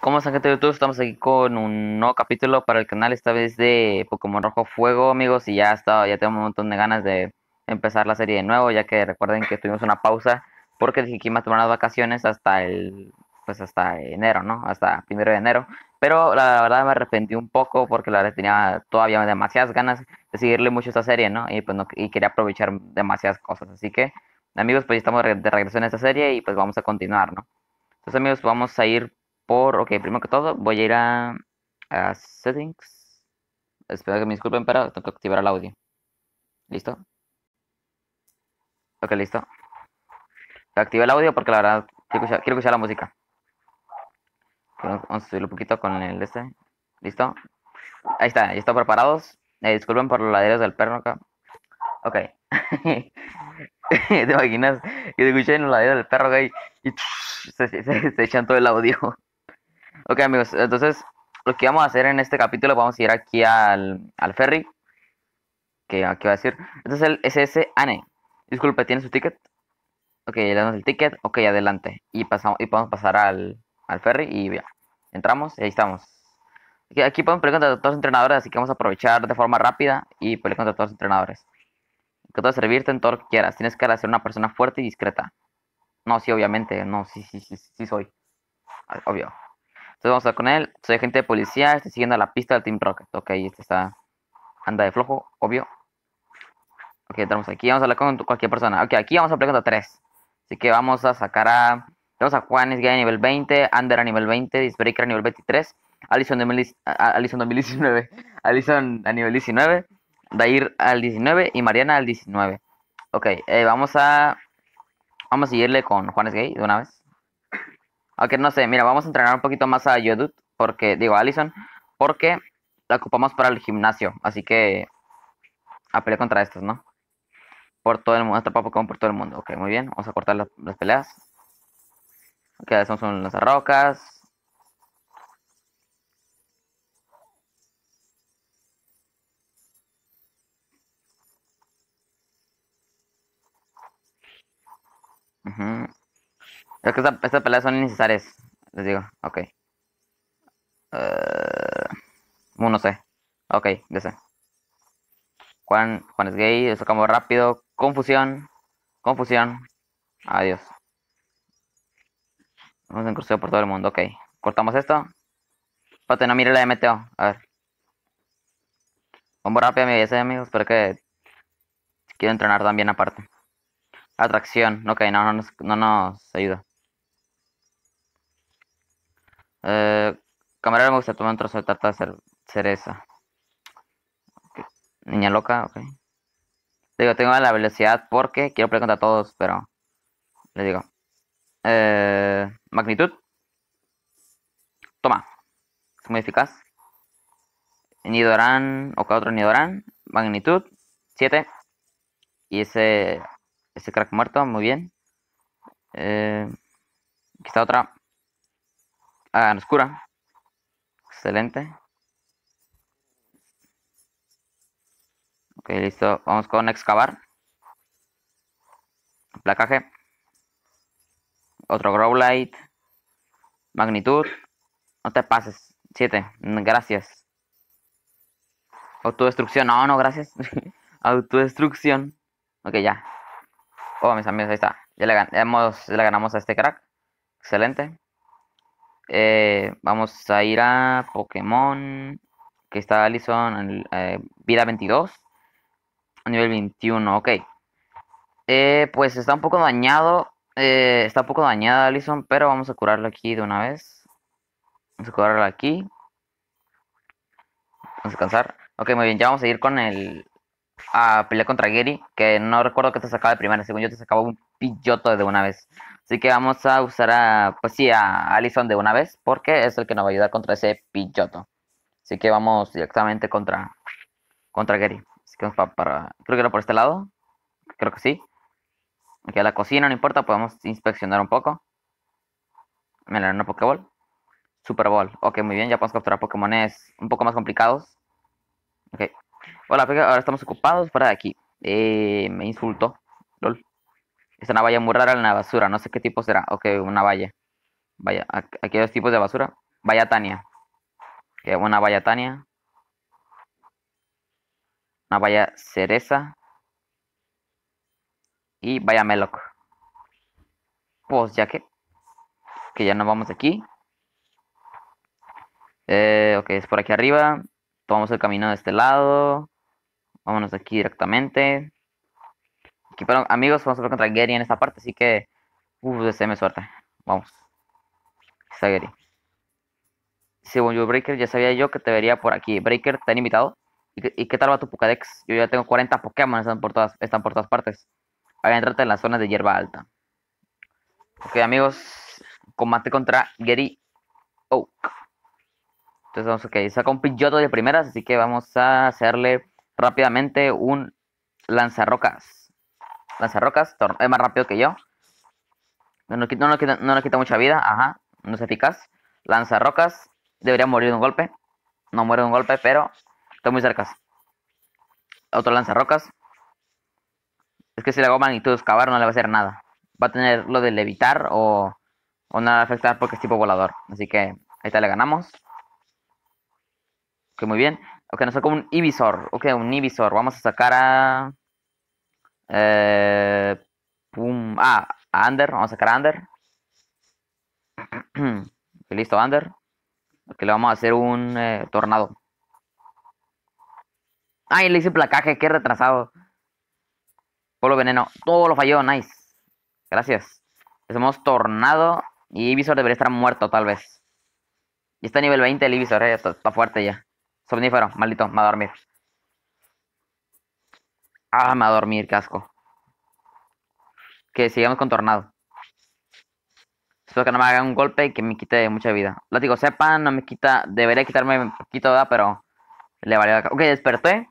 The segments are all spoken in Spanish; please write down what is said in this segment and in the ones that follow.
¿Cómo están gente de YouTube? Estamos aquí con un nuevo capítulo para el canal, esta vez de Pokémon Rojo Fuego, amigos, y ya está, ya tengo un montón de ganas de empezar la serie de nuevo, ya que recuerden que tuvimos una pausa porque dije que iba a tomar las vacaciones hasta el pues hasta enero, ¿no? Hasta primero de enero. Pero la verdad me arrepentí un poco porque la verdad tenía todavía demasiadas ganas de seguirle mucho esta serie, ¿no? Y pues no, y quería aprovechar demasiadas cosas. Así que, amigos, pues ya estamos de regreso en esta serie y pues vamos a continuar, ¿no? Entonces, amigos, vamos a ir ok, primero que todo voy a ir a, settings. Espero que me disculpen, pero tengo que activar el audio. ¿Listo? Ok, listo. Activé el audio porque la verdad quiero escuchar, la música. Vamos a subirlo un poquito con el este. ¿Listo? Ahí está, ya están preparados. Eh, disculpen por los laderos del perro acá. Ok. ¿Te imaginas que te en los laderos del perro, Y se echan todo el audio. Ok, amigos, entonces lo que vamos a hacer en este capítulo, vamos a ir aquí al, ferry. Que aquí va a decir. Este es el SS ANE. Disculpe, ¿tiene su ticket? Ok, le damos el ticket. Ok, adelante. Y pasamos y podemos pasar al, ferry y ya. Entramos y ahí estamos. Aquí, aquí podemos pelear contra todos los entrenadores, así que vamos a aprovechar de forma rápida y pelear contra todos los entrenadores. Que servirte en todo que quieras. Tienes que ser una persona fuerte y discreta. No, sí, obviamente. No, sí, sí, sí, sí soy. Ah, obvio. Entonces vamos a hablar con él. Soy agente de policía, estoy siguiendo la pista del Team Rocket. Ok, este está. Anda de flojo, obvio. Ok, estamos aquí. Vamos a hablar con cualquier persona. Ok, aquí vamos a preguntar tres. Así que vamos a sacar a. Tenemos a Juanes Gay a nivel 20, Ander a nivel 20, Disbreaker a nivel 23, Alison de mil, a, 2019, Alison a nivel 19, Dair al 19 y Mariana al 19. Ok, eh, vamos a. Vamos a seguirle con Juanes Gay de una vez. Aunque no sé, mira, vamos a entrenar un poquito más a Yodut, porque, digo, a Allison, porque la ocupamos para el gimnasio. Así que a pelear contra estos, ¿no? Por todo el mundo, hasta Pokémon por todo el mundo. Ok, muy bien, vamos a cortar las, peleas. Ok, son las rocas. mhm es que estas peleas son innecesarias. Les digo, ok. Uh, eh, no sé. Ok, ya sé. Juan, es gay, Eso sacamos rápido. Confusión, confusión. Adiós. Vamos a cruzar por todo el mundo, ok. Cortamos esto. Pate, no mire la MTO. A ver. vamos rápido, mi ese amigos, pero que quiero entrenar también aparte. Atracción, ok, no, no, no, no nos ayuda. Eh, camarero me gusta tomar un trozo de tarta de cereza. Niña loca, ok. Digo, tengo la velocidad porque quiero preguntar a todos, pero le digo. Eh, magnitud. Toma. Es muy eficaz. Nidoran, o cada otro Nidoran. Magnitud. 7. Y ese, ese crack muerto, muy bien. Eh, está otra. Ah, en oscura. Excelente. Ok, listo. Vamos con excavar. Placaje. Otro grow light. Magnitud. No te pases. Siete. Gracias. Autodestrucción. No, no, gracias. Autodestrucción. Ok, ya. Oh, mis amigos, ahí está. Ya le, ya le ganamos a este crack. Excelente. Eh, vamos a ir a Pokémon, que está Allison en eh, vida 22, nivel 21, ok. Eh, pues está un poco dañado, está un poco dañada Allison, pero vamos a curarla aquí de una vez. Vamos a curarla aquí. Vamos a descansar. Ok, muy bien, ya vamos a ir con el a pelear contra Gary, que no recuerdo que te sacaba de primera, según yo te sacaba un pilloto de una vez. Así que vamos a usar a, pues sí, a Allison de una vez, porque es el que nos va a ayudar contra ese pilloto. Así que vamos directamente contra, contra Gary. Así que vamos para, creo que era por este lado, creo que sí. Aquí a la cocina, no importa, podemos inspeccionar un poco. Me la Pokéball. Super Ball. Ok, muy bien, ya podemos capturar Pokémones un poco más complicados. Ok, Hola, ahora estamos ocupados, fuera de aquí. Eh, me insultó. Lol. Es una valla muy rara en la basura, no sé qué tipo será. Ok, una valla. Vaya, aquí hay dos tipos de basura. Vaya Tania. Que una valla Tania. Una valla cereza. Y vaya Meloc. Pues ya que. Que ya nos vamos de aquí. Eh, ok, es por aquí arriba. Tomamos el camino de este lado. Vámonos aquí directamente. Aquí amigos, vamos a ver contra Gary en esta parte, así que... Uf, me suerte. Vamos. Está Gary. Según yo, Breaker, ya sabía yo que te vería por aquí. Breaker, te han invitado. ¿Y, qué tal va tu Pokédex? Yo ya tengo 40 Pokémon, están por todas, están por todas partes. en las zonas de hierba alta. Ok, amigos. Combate contra Gary Oak. Entonces vamos, ok, saca un pilloto de primeras, así que vamos a hacerle rápidamente un lanzarrocas. Lanzarrocas, es más rápido que yo. No nos, quita, no, quita, mucha vida, ajá, no es eficaz. Lanzarrocas, debería morir de un golpe. No muere de un golpe, pero está muy cerca. Otro lanzarrocas. Es que si le y tú excavar no le va a hacer nada. Va a tener lo de levitar o, o nada afectar porque es tipo volador. Así que ahí está, le ganamos. Que muy bien. Ok, nos sacó un Ibisor. Ok, un Ibisor. Vamos a sacar a... Eh, ah, a Under. Vamos a sacar a Under. listo, Under. Ok, le vamos a hacer un eh, tornado. Ay, le hice placaje, qué retrasado. Polo veneno. Todo lo falló, nice. Gracias. Hacemos tornado. Y Ibisor debería estar muerto, tal vez. Y está a nivel 20 el Ibisor, eh, está fuerte ya. Somnífero, maldito, me va a dormir. Ah, me va a dormir, casco. Que sigamos con tornado. Espero que no me hagan un golpe y que me quite mucha vida. Lo digo, sepan, no me quita. Debería quitarme un poquito, de ¿verdad? Pero le valió la Ok, desperté.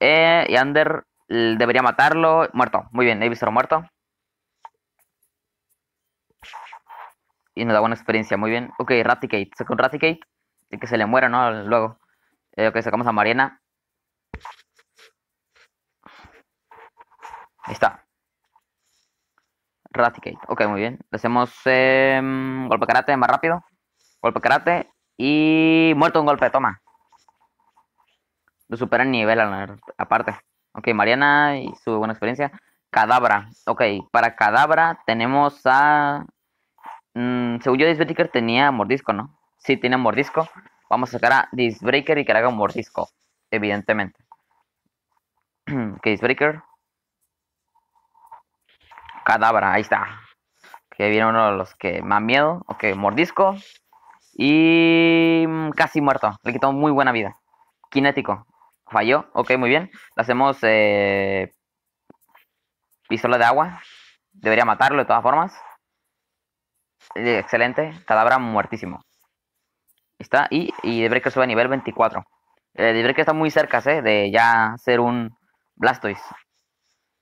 Eh, y Ander debería matarlo. Muerto. Muy bien, he visto muerto. Y nos da buena experiencia, muy bien. Ok, Raticate. Se con Raticate. Y que se le muera, ¿no? Luego. Eh, ok, sacamos a Mariana. Ahí está. Raticate. Ok, muy bien. Le hacemos em, golpe karate más rápido. Golpe karate. Y muerto un golpe, toma. Lo supera en nivel aparte. Ok, Mariana y su buena experiencia. Cadabra. Ok, para Cadabra tenemos a... Mm, según yo, Disbetiker tenía mordisco, ¿no? Sí, tiene mordisco. Vamos a sacar a Disbreaker y que le haga un mordisco. Evidentemente. que Disbreaker. Cadabra, ahí está. Que viene uno de los que más miedo. Ok, mordisco. Y casi muerto. Le quitó muy buena vida. Kinético. Falló. Ok, muy bien. Le hacemos eh, pistola de agua. Debería matarlo de todas formas. Eh, excelente. Cadabra muertísimo. Está, y, y que sube a nivel 24. Eh, que está muy cerca ¿eh? de ya ser un Blastoise.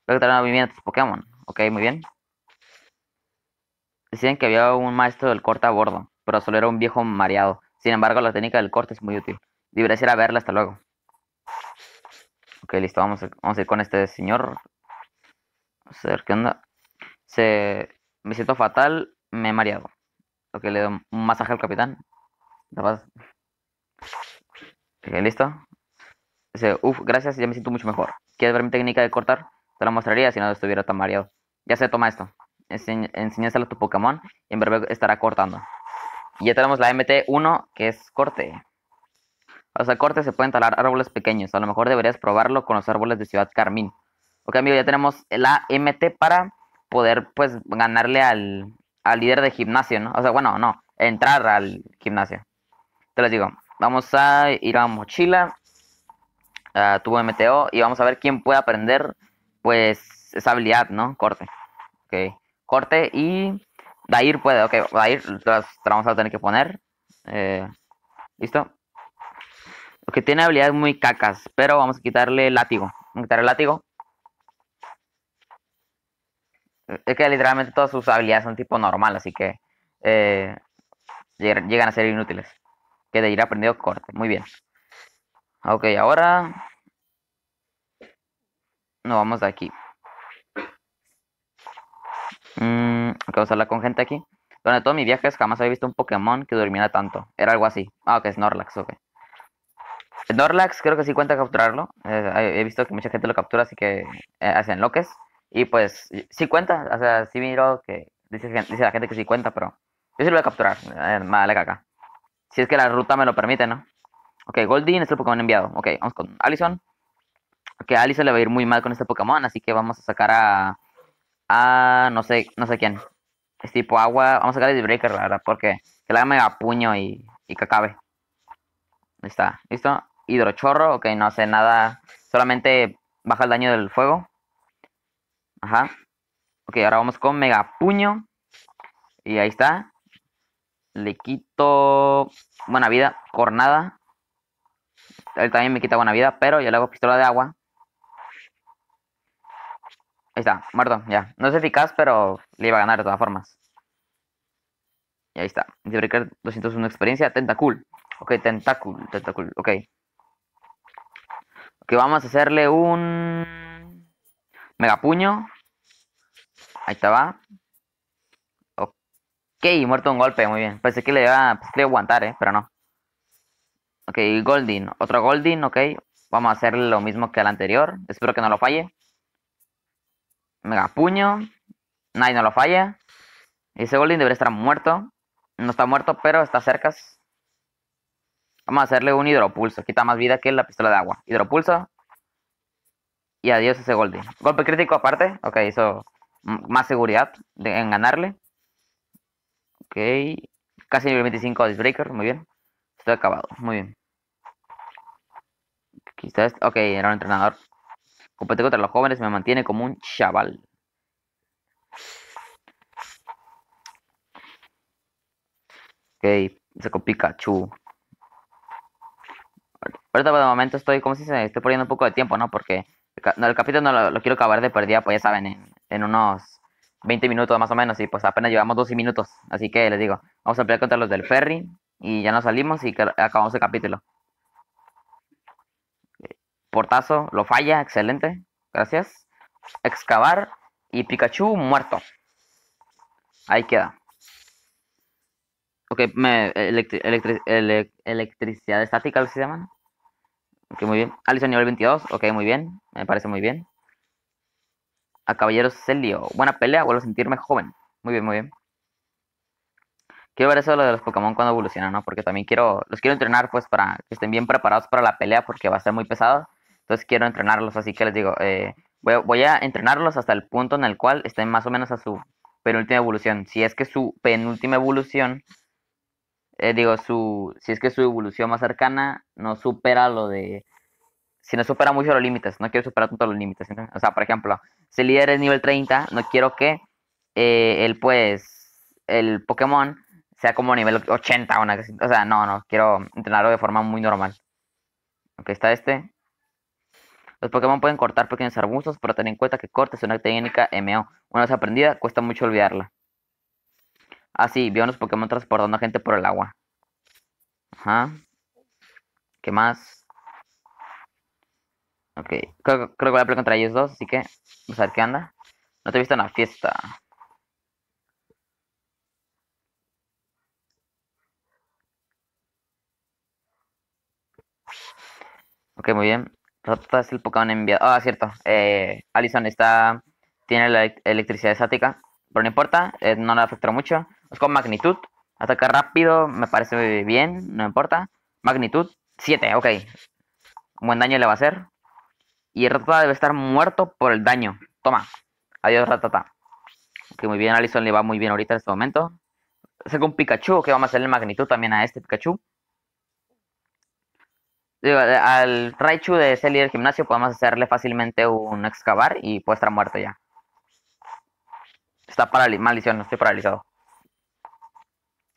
Creo que trae una tus Pokémon. Ok, muy bien. Decían que había un maestro del corte a bordo, pero solo era un viejo mareado. Sin embargo, la técnica del corte es muy útil. Debería ir a verla, hasta luego. Ok, listo, vamos a, ir con este señor. a ver qué onda. Se, me siento fatal, me he mareado. Ok, le doy un masaje al capitán. ¿Listo? Uf, gracias, ya me siento mucho mejor. ¿Quieres ver mi técnica de cortar? Te la mostraría si no estuviera tan mareado. Ya se toma esto. Enseñaselo a tu Pokémon y en breve estará cortando. Y ya tenemos la MT1, que es corte. O sea, corte se pueden talar árboles pequeños. A lo mejor deberías probarlo con los árboles de Ciudad Carmín. Ok, amigo, ya tenemos la MT para poder, pues, ganarle al, al líder de gimnasio, O sea, bueno, no, entrar al gimnasio te les digo, vamos a ir a mochila, a tubo MTO y vamos a ver quién puede aprender pues esa habilidad, ¿no? Corte. Ok, corte y Dair puede, ok, Dair las vamos a tener que poner. Eh, ¿Listo? que tiene habilidades muy cacas, pero vamos a quitarle el látigo. Vamos a quitarle el látigo. Eh, es que literalmente todas sus habilidades son tipo normal, así que eh, llegan a ser inútiles que de ir aprendido corte. Muy bien. Ok, ahora nos vamos de aquí. Mm, a hablar con gente aquí. Durante todos mis viajes jamás había visto un Pokémon que durmiera tanto. Era algo así. Ah, ok, Norlax, ok. Snorlax creo que sí cuenta capturarlo. Eh, he visto que mucha gente lo captura, así que eh, hacen loques. Y pues sí cuenta, o sea, sí miro que dice, la gente que sí cuenta, pero yo sí lo voy a capturar. Eh, caca. Si es que la ruta me lo permite, ¿no? Ok, Goldin es el Pokémon enviado. Ok, vamos con Allison. Ok, a Allison le va a ir muy mal con este Pokémon, así que vamos a sacar a... A... no sé, no sé quién. Es tipo agua. Vamos a sacar a Breaker, la verdad, porque que la mega puño y, y que acabe. Ahí está, ¿listo? Hidrochorro, ok, no hace nada. Solamente baja el daño del fuego. Ajá. Ok, ahora vamos con Mega Puño. Y ahí está. Le quito buena vida, cornada. Él también me quita buena vida, pero yo le hago pistola de agua. Ahí está, muerto, ya. No es eficaz, pero le iba a ganar de todas formas. Y ahí está. Debreaker 201 experiencia. Tentacool. Ok, Tentacool, Tentacool, Ok. Ok, vamos a hacerle un... Megapuño. Ahí está, va. Ok, muerto un golpe, muy bien. Pensé que le iba, a pues, aguantar, eh, pero no. Ok, Goldin. Otro Goldin, ok. Vamos a hacer lo mismo que al anterior. Espero que no lo falle. Mega puño. Nadie no lo falla. Ese Goldin debería estar muerto. No está muerto, pero está cerca. Vamos a hacerle un hidropulso. Quita más vida que la pistola de agua. Hidropulso. Y adiós ese Goldin. Golpe crítico aparte. Ok, eso. Más seguridad en ganarle. Ok. Casi nivel 25 Breaker, Muy bien. Estoy acabado. Muy bien. Quizás. Este, ok, era un entrenador. Compete contra los jóvenes. Me mantiene como un chaval. Ok. se Pikachu. Ahorita pues, de momento estoy, como si se estoy poniendo un poco de tiempo, ¿no? Porque el, capítulo no lo, quiero acabar de perdida, pues ya saben, en unos 20 minutos más o menos y pues apenas llevamos 12 minutos. Así que les digo, vamos a pelear contra los del ferry y ya nos salimos y acabamos el capítulo. Portazo, lo falla, excelente. Gracias. Excavar y Pikachu muerto. Ahí queda. Ok, me, electricidad estática, ¿lo se llaman? Ok, muy bien. Alison nivel 22, ok, muy bien. Me parece muy bien. Caballeros Celio. Buena pelea, vuelvo a sentirme joven. Muy bien, muy bien. Quiero ver eso de los Pokémon cuando evolucionan, ¿no? Porque también quiero, los quiero entrenar pues para que estén bien preparados para la pelea porque va a ser muy pesado. Entonces quiero entrenarlos, así que les digo, eh, voy, a entrenarlos hasta el punto en el cual estén más o menos a su penúltima evolución. Si es que su penúltima evolución, eh, digo, su, si es que su evolución más cercana no supera lo de si no supera mucho los límites, no quiero superar tanto los límites. O sea, por ejemplo, si el líder es nivel 30, no quiero que eh, el pues, el Pokémon sea como nivel 80 o una O sea, no, no, quiero entrenarlo de forma muy normal. Ok, está este. Los Pokémon pueden cortar pequeños arbustos, pero ten en cuenta que cortes es una técnica MO. Una vez aprendida, cuesta mucho olvidarla. Ah, sí, vio unos Pokémon transportando gente por el agua. Ajá. ¿Qué más? Ok, creo, que voy a pelear contra ellos dos, así que vamos a ver qué anda. No te he visto en la fiesta. Ok, muy bien. el Pokémon enviado. Ah, cierto. Eh, Allison está. Tiene la electricidad estática. Pero no importa, eh, no le afectó mucho. Es con magnitud. Ataca rápido, me parece bien, no importa. Magnitud 7, ok. Un buen daño le va a hacer. Y Ratata debe estar muerto por el daño. Toma. Adiós, Ratata. Que muy bien, Alison le va muy bien ahorita en este momento. ¿Según con Pikachu que vamos a hacerle magnitud también a este Pikachu. al Raichu de ese líder gimnasio podemos hacerle fácilmente un excavar y puede estar muerto ya. Está paralizado. Maldición, estoy paralizado.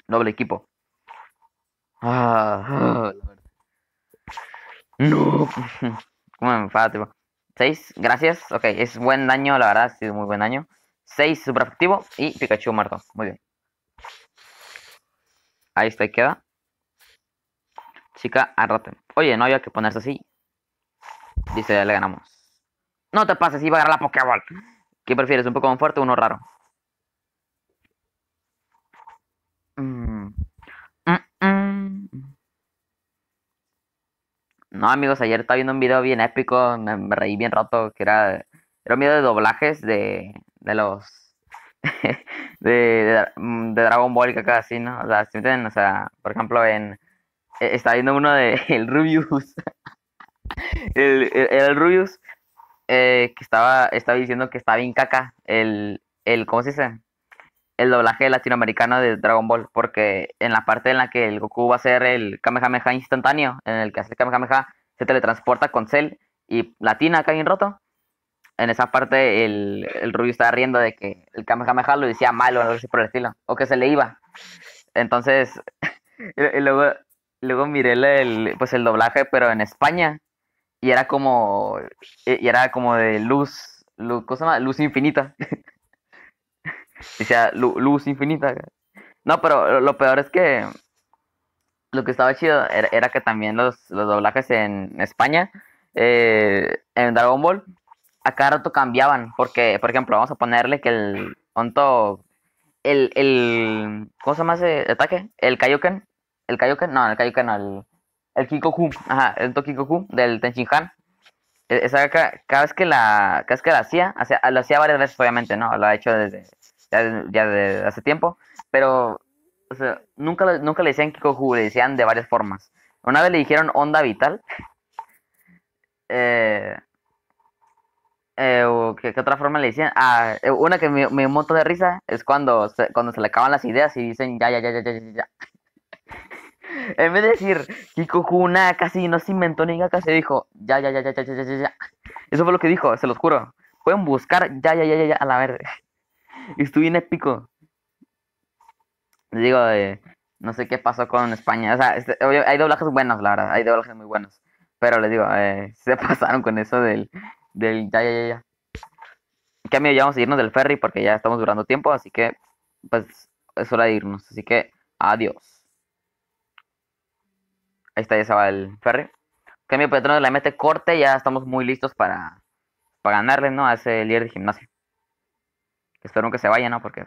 Doble equipo. Ah, ah. no. me 6, gracias. Ok, es buen daño, la verdad, ha sido muy buen daño. 6, super efectivo. Y Pikachu muerto. Muy bien. Ahí está, y queda. Chica, arrate. Oye, no había que ponerse así. Dice, le ganamos. No te pases, iba a agarrar la Pokéball. ¿Qué prefieres, un poco más fuerte o uno raro? Mm, mm, mm. No, amigos, ayer estaba viendo un video bien épico, me, reí bien roto, que era, era un video de doblajes de, de los... de, de, Dragon Ball y acá así, ¿no? O sea, ¿sí o sea, por ejemplo, en... E, estaba viendo uno de el Rubius. el, el, Rubius eh, que estaba, estaba diciendo que estaba bien caca. El, el, ¿cómo se dice? el doblaje latinoamericano de Dragon Ball, porque en la parte en la que el Goku va a hacer el Kamehameha instantáneo, en el que hace el Kamehameha, se teletransporta con Cell y Latina, en Roto. En esa parte el, el Rubio estaba riendo de que el Kamehameha lo decía mal o algo así por el estilo, o que se le iba. Entonces, luego, luego miré el, pues el doblaje, pero en España, y era como, y era como de luz, luz, Luz infinita. Dice luz infinita. No, pero lo peor es que lo que estaba chido era, que también los, doblajes en España, eh, en Dragon Ball, a cada rato cambiaban. Porque, por ejemplo, vamos a ponerle que el el, el, ¿cómo se llama ese ataque? El Kaioken, el Kaioken, no, el Kaioken, no, el, el Kikoku, ajá, el Tokikoku del Tenshinhan. E, esa, cada, cada vez que la, cada la hacía, lo hacía varias veces, obviamente, ¿no? Lo ha hecho desde ya, de hace tiempo, pero nunca, nunca le decían Kikoku, le decían de varias formas. Una vez le dijeron onda vital. Eh, ¿qué, otra forma le decían? Ah, una que me, me monto de risa es cuando se, cuando se le acaban las ideas y dicen ya, ya, ya, ya, ya, ya. en vez de decir Kiko Una casi no se inventó ni casi dijo ya, ya, ya, ya, ya, ya, ya, Eso fue lo que dijo, se los juro. Pueden buscar ya, ya, ya, ya, ya a la verde Estuve bien épico. Les Digo, eh, no sé qué pasó con España. O sea, este, hay doblajes buenos, la verdad. Hay doblajes muy buenos. Pero les digo, eh, se pasaron con eso del, del ya, ya, ya, ya. En cambio, ya vamos a irnos del ferry porque ya estamos durando tiempo. Así que, pues, es hora de irnos. Así que, adiós. Ahí está, ya se va el ferry. En cambio, de la mete corte. Ya estamos muy listos para, para ganarle, ¿no? A ese líder de gimnasio espero que se vaya, ¿no? Porque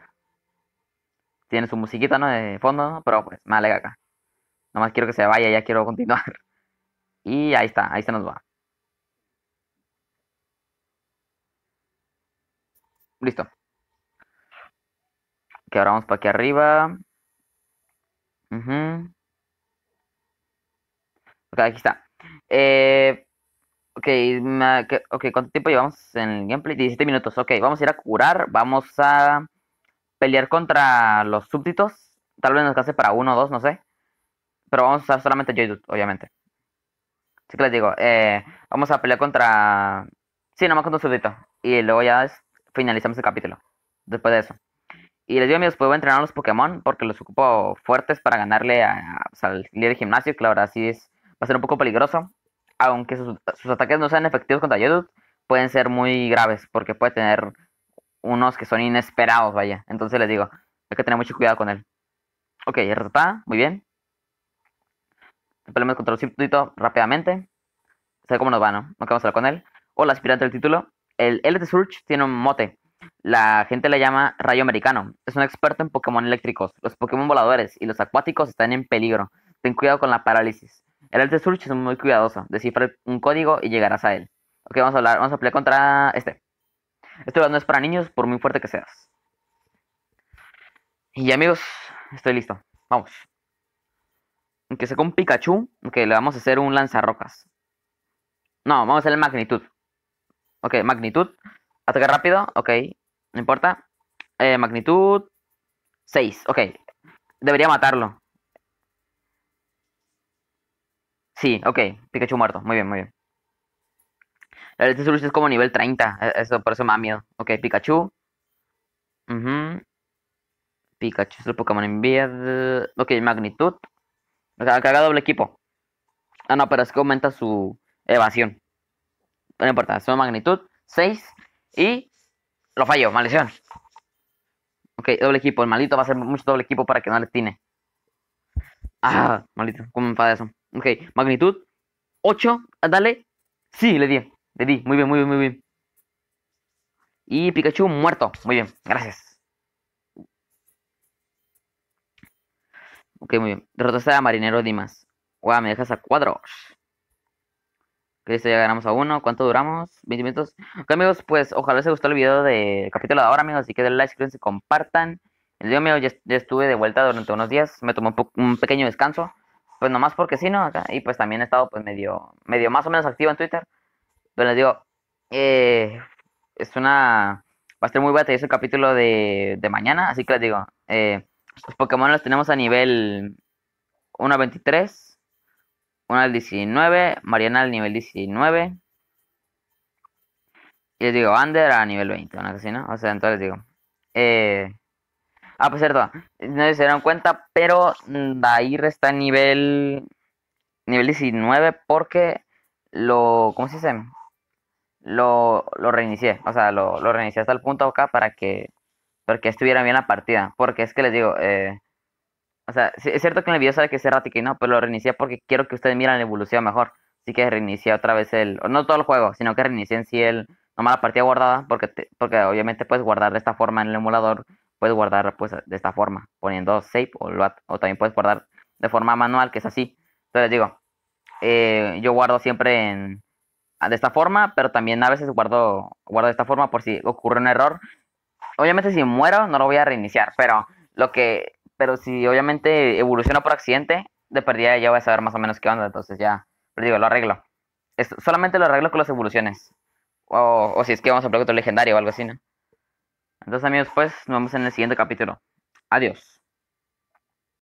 tiene su musiquita, ¿no? De fondo, ¿no? pero pues me alega acá. Nomás quiero que se vaya, ya quiero continuar. Y ahí está, ahí se nos va. Listo. Que ahora vamos para aquí arriba. Ok, aquí está. Eh, Okay, ok, ¿cuánto tiempo llevamos en el gameplay? 17 minutos. Ok, vamos a ir a curar. Vamos a pelear contra los súbditos. Tal vez nos case para uno o dos, no sé. Pero vamos a usar solamente Joydude, obviamente. Así que les digo, eh, vamos a pelear contra... Sí, nomás contra un súbdito. Y luego ya finalizamos el capítulo. Después de eso. Y les digo, amigos, pues voy a entrenar a los Pokémon porque los ocupo fuertes para ganarle a, líder gimnasio, que la sí es, va a ser un poco peligroso aunque sus, ataques no sean efectivos contra youtube pueden ser muy graves, porque puede tener unos que son inesperados, vaya. Entonces les digo, hay que tener mucho cuidado con él. Ok, está muy bien. Peleamos contra el circuito rápidamente. Sé cómo nos va, ¿no? No vamos a hablar con él. Hola, aspirante del título. El LT Surge tiene un mote. La gente le llama Rayo Americano. Es un experto en Pokémon eléctricos. Los Pokémon voladores y los acuáticos están en peligro. Ten cuidado con la parálisis. El Alter Surge es muy cuidadoso, descifra un código y llegarás a él. Ok, vamos a hablar, vamos a pelear contra este. Este no es para niños, por muy fuerte que seas. Y amigos, estoy listo. Vamos. Que se con Pikachu, que le vamos a hacer un lanzarrocas. No, vamos a hacer magnitud. Ok, magnitud. Ataque rápido, ok. No importa. Eh, magnitud 6, ok. Debería matarlo. Sí, ok, Pikachu muerto, muy bien, muy bien. La solución es como nivel 30, e-, eso por eso me da miedo. Ok, Pikachu. Pikachu es el Pokémon enviado. Ok, magnitud. O sea, el doble equipo. Ah, no, pero es que aumenta su evasión. No importa, su magnitud 6 y lo fallo, maldición. Ok, doble equipo. El maldito va a ser mucho doble equipo para que no le tiene. Ah, maldito, como me enfada eso? Ok, magnitud 8, ah, dale. Sí, le di, le di, muy bien, muy bien, muy bien. Y Pikachu muerto, muy bien, gracias. Ok, muy bien. Derrotaste a Marinero Dimas. Guau, me dejas a cuadros. Ok, esto ya ganamos a uno. ¿Cuánto duramos? 20 minutos. Ok, amigos, pues ojalá les haya el video del capítulo de ahora, amigos. Así que denle like, suscríbanse, compartan. El día mío ya, estuve de vuelta durante unos días, me tomé un, pequeño descanso, pues nomás porque sí, ¿no? Acá. Y pues también he estado pues medio, medio más o menos activo en Twitter. Pero les digo, eh, es una... Va a ser muy es el capítulo de, de, mañana, así que les digo, eh, los Pokémon los tenemos a nivel 1 a 23, 1 al 19, Mariana al nivel 19. Y les digo, Ander a nivel 20, O sea, entonces les digo, eh, Ah, pues cierto, no se dieron cuenta, pero Dair mm, está en nivel, nivel 19 porque lo, ¿cómo se dice? Lo, lo reinicié, o sea, lo, lo reinicié hasta el punto acá para que, estuviera bien la partida, porque es que les digo, eh, o sea, es cierto que en el video sabe que es errático y no, pero lo reinicié porque quiero que ustedes miren la evolución mejor. Así que reinicié otra vez el, no todo el juego, sino que reinicié en sí el, nomás la partida guardada, porque, porque obviamente puedes guardar de esta forma en el emulador puedes guardar pues de esta forma, poniendo save o load, o también puedes guardar de forma manual, que es así. Entonces digo, eh, yo guardo siempre en, de esta forma, pero también a veces guardo, guardo de esta forma por si ocurre un error. Obviamente si muero no lo voy a reiniciar, pero lo que, pero si obviamente evoluciona por accidente, de perdida ya voy a saber más o menos qué onda, entonces ya, pues, lo arreglo. solamente lo arreglo con las evoluciones. O, o si es que vamos a hablar otro legendario o algo así, ¿no? Entonces amigos, pues nos vemos en el siguiente capítulo. Adiós.